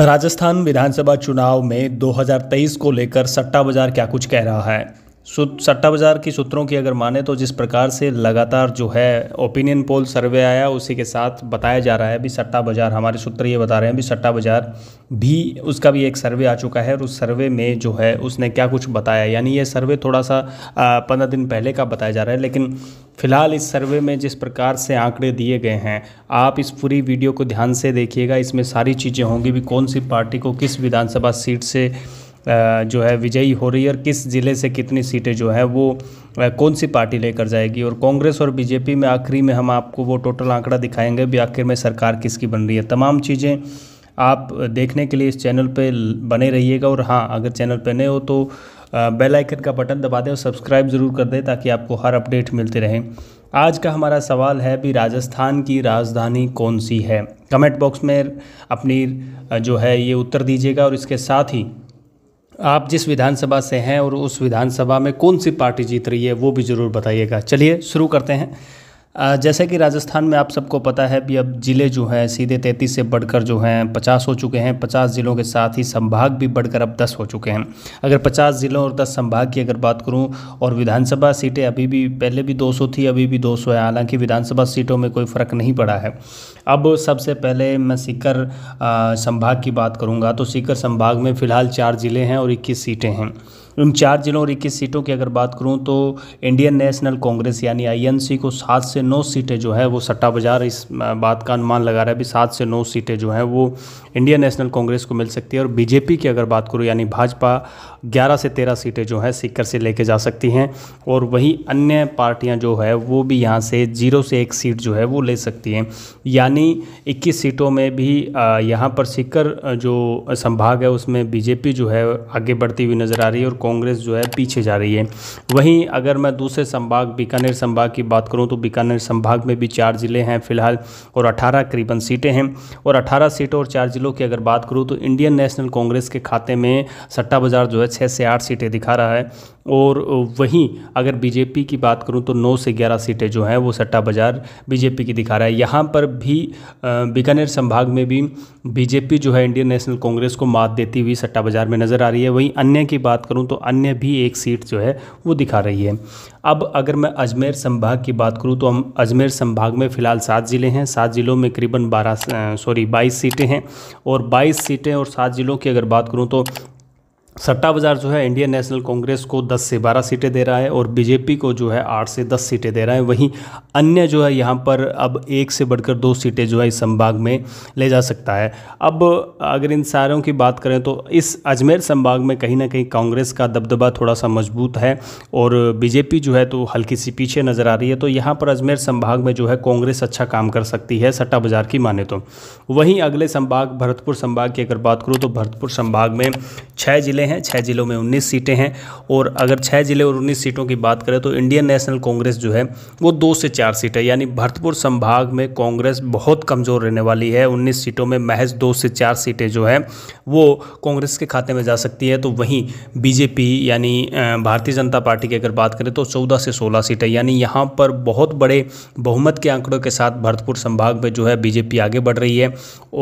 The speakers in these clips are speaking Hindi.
राजस्थान विधानसभा चुनाव में 2023 को लेकर सट्टा बाजार क्या कुछ कह रहा है सट्टा बाज़ार की सूत्रों की अगर माने तो जिस प्रकार से लगातार जो है ओपिनियन पोल सर्वे आया उसी के साथ बताया जा रहा है भी सट्टा बाज़ार हमारे सूत्र ये बता रहे हैं भी सट्टा बाज़ार भी उसका भी एक सर्वे आ चुका है और उस सर्वे में जो है उसने क्या कुछ बताया यानी ये सर्वे थोड़ा सा पंद्रह दिन पहले का बताया जा रहा है लेकिन फिलहाल इस सर्वे में जिस प्रकार से आंकड़े दिए गए हैं आप इस पूरी वीडियो को ध्यान से देखिएगा इसमें सारी चीज़ें होंगी भी कौन सी पार्टी को किस विधानसभा सीट से जो है विजयी हो रही है और किस ज़िले से कितनी सीटें जो है वो कौन सी पार्टी लेकर जाएगी और कांग्रेस और बीजेपी में आखिरी में हम आपको वो टोटल आंकड़ा दिखाएंगे भी आखिर में सरकार किसकी बन रही है तमाम चीज़ें आप देखने के लिए इस चैनल पर बने रहिएगा और हाँ अगर चैनल पर नए हो तो बेल आइकन का बटन दबा दें और सब्सक्राइब ज़रूर कर दें ताकि आपको हर अपडेट मिलते रहें आज का हमारा सवाल है भी राजस्थान की राजधानी कौन सी है कमेंट बॉक्स में अपनी जो है ये उत्तर दीजिएगा और इसके साथ ही आप जिस विधानसभा से हैं और उस विधानसभा में कौन सी पार्टी जीत रही है वो भी ज़रूर बताइएगा चलिए शुरू करते हैं जैसे कि राजस्थान में आप सबको पता है कि अब ज़िले जो हैं सीधे तैंतीस से बढ़कर जो हैं पचास हो चुके हैं पचास ज़िलों के साथ ही संभाग भी बढ़कर अब दस हो चुके हैं अगर पचास ज़िलों और दस संभाग की अगर बात करूं और विधानसभा सीटें अभी भी पहले भी सौ थी अभी भी सौ है हालांकि विधानसभा सीटों में कोई फ़र्क नहीं पड़ा है अब सबसे पहले मैं सीकर संभाग की बात करूँगा तो सीकर संभाग में फ़िलहाल चार ज़िले हैं और इक्कीस सीटें हैं उन चार जिलों और इक्कीस सीटों की अगर बात करूं तो इंडियन नेशनल कांग्रेस यानी आईएनसी को सात से नौ सीटें जो है वो सट्टा बाजार इस बात का अनुमान लगा रहा है भी सात से नौ सीटें जो हैं वो इंडियन नेशनल कांग्रेस को मिल सकती है और बीजेपी की अगर बात करूँ यानी भाजपा ग्यारह से तेरह सीटें जो है सीकर से लेके जा सकती हैं और वहीं अन्य पार्टियाँ जो है वो भी यहाँ से जीरो से एक सीट जो है वो ले सकती हैं यानी यानी 21 सीटों में भी यहाँ पर सीकर जो संभाग है उसमें बीजेपी जो है आगे बढ़ती हुई नज़र आ रही है और कांग्रेस जो है पीछे जा रही है वहीं अगर मैं दूसरे संभाग बीकानेर संभाग की बात करूँ तो बीकानेर संभाग में भी चार ज़िले हैं फिलहाल और अठारह करीबन सीटें हैं और अठारह सीटों और चार ज़िलों की अगर बात करूँ तो इंडियन नेशनल कांग्रेस के खाते में सट्टा बाज़ार जो है छः से आठ सीटें दिखा रहा है और वहीं अगर बीजेपी की बात करूं तो 9 से 11 सीटें जो हैं वो सट्टा बाज़ार बीजेपी की दिखा रहा है यहाँ पर भी बीकानेर संभाग में भी बीजेपी जो है इंडियन नेशनल कांग्रेस को मात देती हुई सट्टा बाज़ार में नज़र आ रही है वहीं अन्य की बात करूं तो अन्य भी एक सीट जो है वो दिखा रही है अब अगर मैं अजमेर संभाग की बात करूँ तो हम अजमेर संभाग में फ़िलहाल सात ज़िले हैं सात ज़िलों में करीबन बारह सॉरी बाईस सीटें हैं और बाईस सीटें और सात ज़िलों की अगर बात करूँ तो सट्टा बाजार जो है इंडियन नेशनल कांग्रेस को 10 से 12 सीटें दे रहा है और बीजेपी को जो है 8 से 10 सीटें दे रहा है वहीं अन्य जो है यहाँ पर अब एक से बढ़कर दो सीटें जो है इस संभाग में ले जा सकता है अब अगर इन सारों की बात करें तो इस अजमेर संभाग में कहीं ना कहीं कांग्रेस का दबदबा थोड़ा सा मजबूत है और बीजेपी जो है तो हल्की सी पीछे नज़र आ रही है तो यहाँ पर अजमेर संभाग में जो है कांग्रेस अच्छा काम कर सकती है सट्टा बाजार की माने तो वहीं अगले संभाग भरतपुर संभाग की अगर बात करूँ तो भरतपुर संभाग में छः जिले हैं छः ज़िलों में उन्नीस सीटें हैं और अगर छः ज़िले और उन्नीस सीटों की बात करें तो इंडियन नेशनल कांग्रेस जो है वो दो से चार सीटें यानी भरतपुर संभाग में कांग्रेस बहुत कमज़ोर रहने वाली है उन्नीस सीटों में महज दो से चार सीटें जो है वो कांग्रेस के खाते में जा सकती है तो वहीं बीजेपी यानी भारतीय जनता पार्टी की अगर बात करें तो चौदह से सोलह सीटें यानी यहाँ पर बहुत बड़े बहुमत के आंकड़ों के साथ भरतपुर संभाग में जो है बीजेपी आगे बढ़ रही है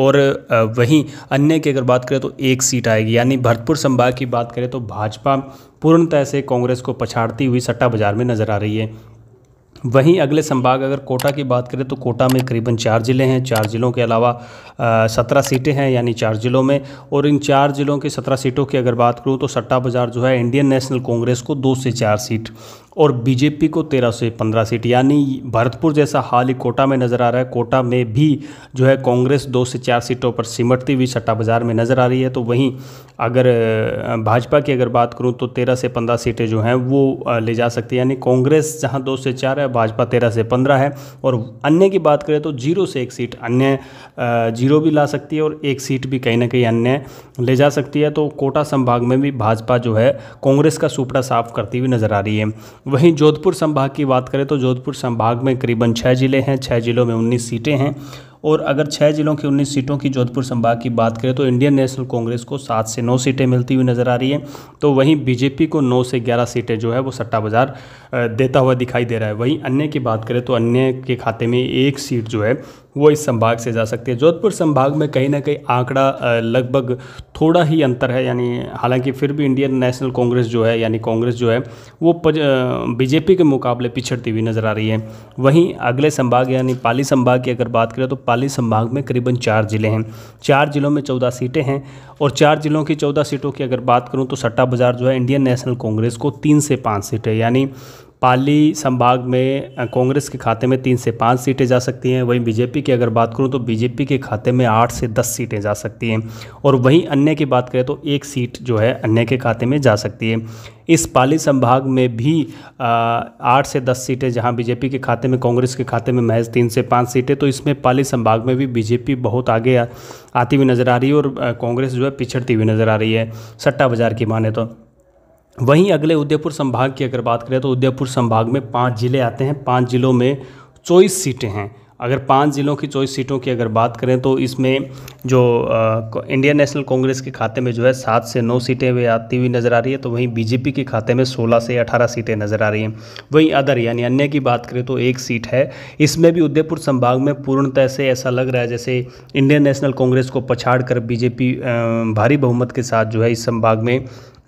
और वहीं अन्य की अगर बात करें तो एक सीट आएगी यानी भरतपुर संभाग की बात करें तो भाजपा पूर्णतः से कांग्रेस को पछाड़ती हुई सट्टा बाजार में नजर आ रही है वहीं अगले संभाग अगर कोटा की बात करें तो कोटा में करीबन चार ज़िले हैं चार ज़िलों के अलावा सत्रह सीटें हैं यानी चार ज़िलों में और इन चार ज़िलों के सत्रह सीटों की अगर बात करूं तो सट्टा बाज़ार जो है इंडियन नेशनल कांग्रेस को दो से चार सीट और बीजेपी को 13 से 15 सीट यानी भरतपुर जैसा हाल ही कोटा में नज़र आ रहा है कोटा में भी जो है कांग्रेस दो से चार सीटों पर सिमटती हुई सट्टा बाज़ार में नज़र आ रही है तो वहीं अगर भाजपा की अगर बात करूँ तो तेरह से पंद्रह सीटें जो हैं वो ले जा सकती है यानी कांग्रेस जहाँ दो से चार है भाजपा तेरह से पंद्रह है और अन्य की बात करें तो जीरो से एक सीट अन्य जीरो भी ला सकती है और एक सीट भी कहीं ना कहीं अन्य ले जा सकती है तो कोटा संभाग में भी भाजपा जो है कांग्रेस का सुपड़ा साफ करती हुई नज़र आ रही है वहीं जोधपुर संभाग की बात करें तो जोधपुर संभाग में करीबन छः ज़िले हैं छः ज़िलों में उन्नीस सीटें हैं और अगर छः जिलों की उन्नीस सीटों की जोधपुर संभाग की बात करें तो इंडियन नेशनल कांग्रेस को सात से नौ सीटें मिलती हुई नज़र आ रही है तो वहीं बीजेपी को नौ से ग्यारह सीटें जो है वो सट्टा बाजार देता हुआ दिखाई दे रहा है वहीं अन्य की बात करें तो अन्य के खाते में एक सीट जो है वो इस संभाग से जा सकती है जोधपुर संभाग में कहीं ना कहीं आंकड़ा लगभग थोड़ा ही अंतर है यानी हालांकि फिर भी इंडियन नेशनल कांग्रेस जो है यानी कांग्रेस जो है वो बीजेपी के मुकाबले पिछड़ती हुई नज़र आ रही है वहीं अगले संभाग यानी पाली संभाग की अगर बात करें तो पाली संभाग में करीबन चार ज़िले हैं चार ज़िलों में चौदह सीटें हैं और चार ज़िलों की चौदह सीटों की अगर बात करूँ तो सट्टा बाज़ार जो है इंडियन नेशनल कांग्रेस को तीन से पाँच सीटें यानी पाली संभाग में कांग्रेस के खाते में तीन से पाँच सीटें जा सकती हैं वहीं बीजेपी की अगर बात करूं तो बीजेपी के खाते में आठ से दस सीटें जा सकती हैं और वहीं अन्य की बात करें तो एक सीट जो है अन्य के खाते में जा सकती है इस पाली संभाग में भी आठ से दस सीटें जहां बीजेपी के खाते में कांग्रेस के खाते में महज तीन से पाँच सीटें तो इसमें पाली संभाग में भी बीजेपी बहुत आगे आती हुई नज़र आ रही है और कांग्रेस जो है पिछड़ती हुई नज़र आ रही है सट्टा बाज़ार की माने तो वहीं अगले उदयपुर संभाग की अगर बात करें तो उदयपुर संभाग में पाँच ज़िले आते हैं पाँच ज़िलों में चौबीस सीटें हैं अगर पांच ज़िलों की चौबीस सीटों की अगर बात करें तो इसमें जो इंडियन नेशनल कांग्रेस के खाते में जो है सात से नौ सीटें वे आती हुई नज़र आ रही है तो वहीं बीजेपी के खाते में सोलह से अठारह सीटें नज़र आ रही हैं वहीं अदर यानी अन्य की बात करें तो एक सीट है इसमें भी उदयपुर संभाग में पूर्णतः से ऐसा लग रहा है जैसे इंडियन नेशनल कांग्रेस को पछाड़ कर बीजेपी भारी बहुमत के साथ जो है इस संभाग में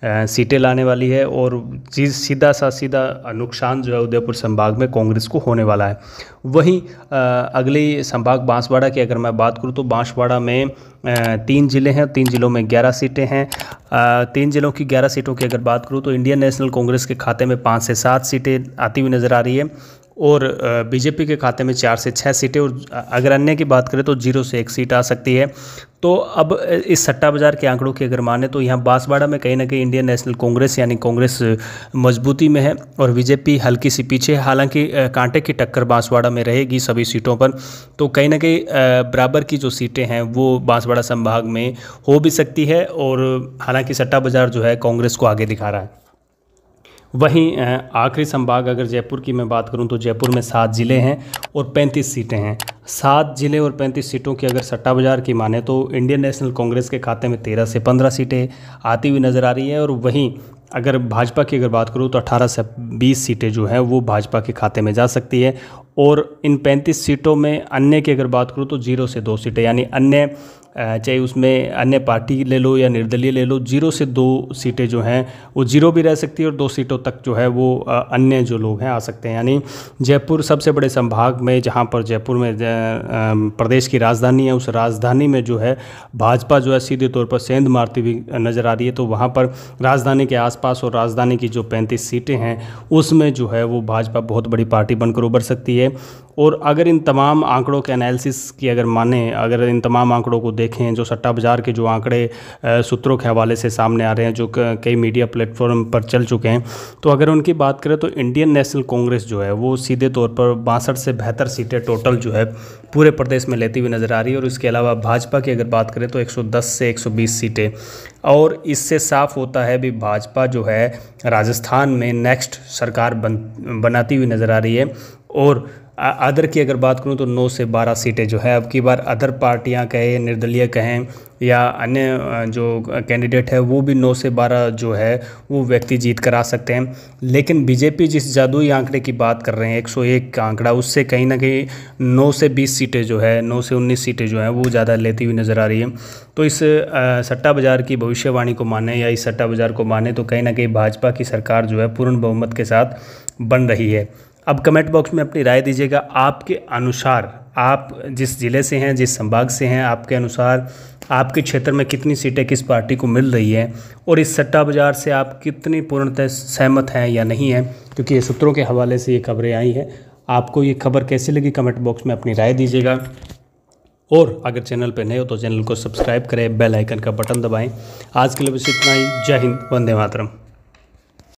सीटें लाने वाली है और चीज़ सीधा सा सीधा नुकसान जो है उदयपुर संभाग में कांग्रेस को होने वाला है वहीं अगले संभाग बांसवाड़ा की अगर मैं बात करूं तो बांसवाड़ा में तीन ज़िले हैं तीन ज़िलों में ग्यारह सीटें हैं तीन ज़िलों की ग्यारह सीटों की अगर बात करूँ तो इंडियन नेशनल कांग्रेस के खाते में पाँच से सात सीटें आती हुई नज़र आ रही है और बीजेपी के खाते में चार से छः सीटें और अगर अन्य की बात करें तो जीरो से एक सीट आ सकती है तो अब इस सट्टा बाजार के आंकड़ों की अगर माने तो यहाँ बांसवाड़ा में कहीं ना कहीं इंडियन नेशनल कांग्रेस यानी कांग्रेस मजबूती में है और बीजेपी हल्की सी पीछे है हालांकि कांटे की टक्कर बांसवाड़ा में रहेगी सभी सीटों पर तो कहीं ना कहीं बराबर की जो सीटें हैं वो बांसवाड़ा संभाग में हो भी सकती है और हालांकि सट्टा बाजार जो है कांग्रेस को आगे दिखा रहा है वहीं आखिरी संभाग अगर जयपुर की मैं बात करूं तो जयपुर में सात ज़िले हैं और पैंतीस सीटें हैं सात ज़िले और पैंतीस सीटों की अगर सट्टा बाजार की माने तो इंडियन नेशनल कांग्रेस के खाते में तेरह से पंद्रह सीटें आती हुई नज़र आ रही है और वहीं अगर भाजपा की अगर बात करूँ तो 18 से 20 सीटें जो हैं वो भाजपा के खाते में जा सकती है और इन 35 सीटों में अन्य की अगर बात करूँ तो जीरो से दो सीटें यानी अन्य चाहे उसमें अन्य पार्टी ले लो या निर्दलीय ले लो जीरो से दो सीटें जो हैं वो जीरो भी रह सकती है और दो सीटों तक जो है वो अन्य जो लोग हैं आ सकते हैं यानी जयपुर सबसे बड़े संभाग में जहाँ पर जयपुर में प्रदेश की राजधानी है उस राजधानी में जो है भाजपा जो है सीधे तौर पर सेंध मारती हुई नज़र आ रही है तो वहाँ पर राजधानी के आसपास और राजधानी की जो पैंतीस सीटें हैं उसमें जो है वो भाजपा बहुत बड़ी पार्टी बनकर उभर सकती है और अगर इन तमाम आंकड़ों के एनालिसिस की अगर माने अगर इन तमाम आंकड़ों को देखें जो सट्टा बाज़ार के जो आंकड़े सूत्रों के हवाले से सामने आ रहे हैं जो कई मीडिया प्लेटफॉर्म पर चल चुके हैं तो अगर उनकी बात करें तो इंडियन नेशनल कांग्रेस जो है वो सीधे तौर पर बासठ से बेहतर सीटें टोटल जो है पूरे प्रदेश में लेती हुई नज़र आ रही है और इसके अलावा भाजपा की अगर बात करें तो एक से एक सीटें और इससे साफ होता है भी भाजपा जो है राजस्थान में नेक्स्ट सरकार बन बनाती हुई नज़र आ रही है और अदर की अगर बात करूं तो 9 से 12 सीटें जो है अब की बार अदर पार्टियां कहें निर्दलीय कहें या अन्य जो कैंडिडेट है वो भी 9 से 12 जो है वो व्यक्ति जीत कर आ सकते हैं लेकिन बीजेपी जिस जादुई आंकड़े की बात कर रहे हैं 101 का आंकड़ा उससे कहीं ना कहीं 9 से 20 सीटें जो है 9 से 19 सीटें जो हैं वो ज़्यादा लेती हुई नज़र आ रही है तो इस सट्टा बाज़ार की भविष्यवाणी को माने या इस सट्टा बाज़ार को माने तो कहीं ना कहीं भाजपा की सरकार जो है पूर्ण बहुमत के साथ बन रही है अब कमेंट बॉक्स में अपनी राय दीजिएगा आपके अनुसार आप जिस ज़िले से हैं जिस संभाग से हैं आपके अनुसार आपके क्षेत्र में कितनी सीटें किस पार्टी को मिल रही हैं और इस सट्टा बाज़ार से आप कितनी पूर्णतः सहमत हैं या नहीं हैं क्योंकि ये सूत्रों के हवाले से ये खबरें आई हैं आपको ये खबर कैसी लगी कमेंट बॉक्स में अपनी राय दीजिएगा और अगर चैनल पर नए हो तो चैनल को सब्सक्राइब करें बेल आइकन का बटन दबाएं आज के लिए बस इतना ही जय हिंद वंदे मातरम